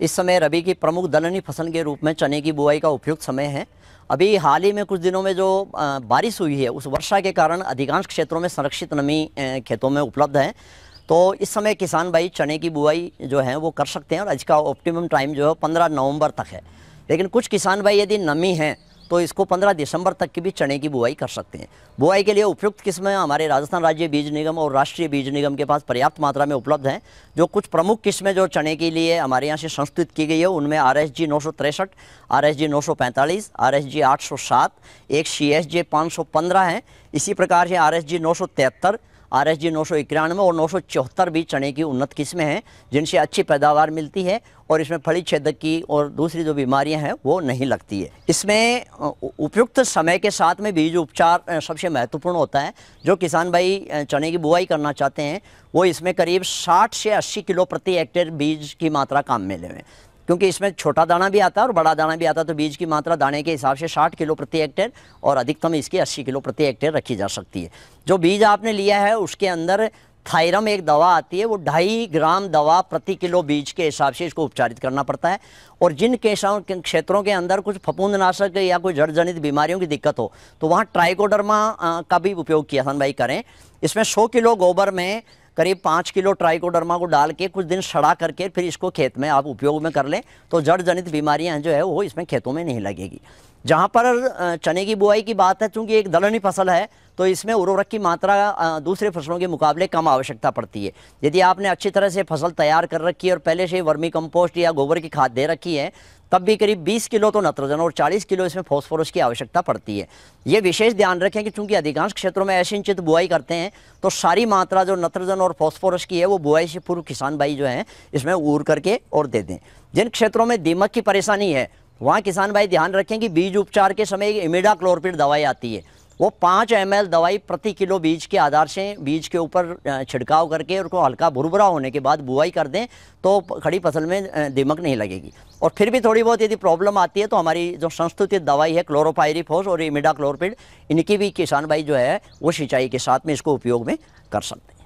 इस समय रबी की प्रमुख दलहनी फसल के रूप में चने की बुआई का उपयुक्त समय है अभी हाल ही में कुछ दिनों में जो बारिश हुई है उस वर्षा के कारण अधिकांश क्षेत्रों में संरक्षित नमी खेतों में उपलब्ध है तो इस समय किसान भाई चने की बुआई जो है वो कर सकते हैं और आज का ऑप्टिमम टाइम जो है पंद्रह नवंबर तक है लेकिन कुछ किसान भाई यदि नमी है तो इसको 15 दिसंबर तक की भी चने की बुआई कर सकते हैं बुआई के लिए उपयुक्त किस्में हमारे राजस्थान राज्य बीज निगम और राष्ट्रीय बीज निगम के पास पर्याप्त मात्रा में उपलब्ध हैं जो कुछ प्रमुख किस्में जो चने के लिए हमारे यहाँ से संस्तुत की गई है उनमें आर एस जी नौ सौ तिरसठ आर एस जी नौ सौ पैंतालीस आर एस जी आठ सौ सात एक सी एस जे पाँच सौ पंद्रह हैं इसी प्रकार से आर एस जी नौ सौ तिहत्तर आर एस जी नौ सौ इक्यानवे और नौ सौ चौहत्तर भी चने की उन्नत किस्में हैं जिनसे अच्छी पैदावार मिलती है और इसमें फली छेदक की और दूसरी जो बीमारियां हैं वो नहीं लगती है इसमें उपयुक्त समय के साथ में बीज उपचार सबसे महत्वपूर्ण होता है जो किसान भाई चने की बुआई करना चाहते हैं वो इसमें करीब 60 से 80 किलो प्रति हेक्टेयर बीज की मात्रा काम में लेवें क्योंकि इसमें छोटा दाना भी आता है और बड़ा दाना भी आता है तो बीज की मात्रा दाने के हिसाब से 60 किलो प्रति हेक्टेयर और अधिकतम इसकी 80 किलो प्रति हेक्टेयर रखी जा सकती है जो बीज आपने लिया है उसके अंदर थायरम एक दवा आती है वो ढाई ग्राम दवा प्रति किलो बीज के हिसाब से इसको उपचारित करना पड़ता है और जिन क्षेत्रों के अंदर कुछ फपूंदनाशक या कोई जड़ जनित बीमारियों की दिक्कत हो तो वहाँ ट्राइकोडर्मा का भी उपयोग किया भाई करें इसमें सौ किलो गोबर में करीब पाँच किलो ट्राइकोडर्मा को डाल के कुछ दिन सड़ा करके फिर इसको खेत में आप उपयोग में कर लें तो जड़ जनित बीमारियाँ जो है वो इसमें खेतों में नहीं लगेगी जहाँ पर चने की बुआई की बात है चूँकि एक दलहनी फसल है तो इसमें उर्वरक की मात्रा दूसरे फसलों के मुकाबले कम आवश्यकता पड़ती है यदि आपने अच्छी तरह से फसल तैयार कर रखी है और पहले से वर्मी कंपोस्ट या गोबर की खाद दे रखी है तब भी करीब 20 किलो तो नत्रजन और 40 किलो इसमें फॉस्फोरस की आवश्यकता पड़ती है ये विशेष ध्यान रखें कि चूंकि अधिकांश क्षेत्रों में असिंचित बुआई करते हैं तो सारी मात्रा जो नत्रजन और फॉस्फोरस की है वो बुआई से पूर्व किसान भाई जो हैं इसमें ऊर करके और दे दें जिन क्षेत्रों में दीमक की परेशानी है वहाँ किसान भाई ध्यान रखें कि बीज उपचार के समय इमिडा क्लोरपिड दवाई आती है वो पाँच एम दवाई प्रति किलो बीज के आधार से बीज के ऊपर छिड़काव करके उनको हल्का भुरभुरा होने के बाद बुआई कर दें तो खड़ी फसल में दीमक नहीं लगेगी और फिर भी थोड़ी बहुत यदि प्रॉब्लम आती है तो हमारी जो संस्तुति दवाई है क्लोरोपायरीफोस और इमिडा क्लोरपिड इनकी भी किसान भाई जो है वो सिंचाई के साथ में इसको उपयोग में कर सकते हैं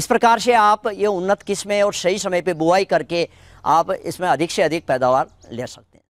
इस प्रकार से आप ये उन्नत किस्में और सही समय पर बुआई करके आप इसमें अधिक से अधिक पैदावार ले सकते हैं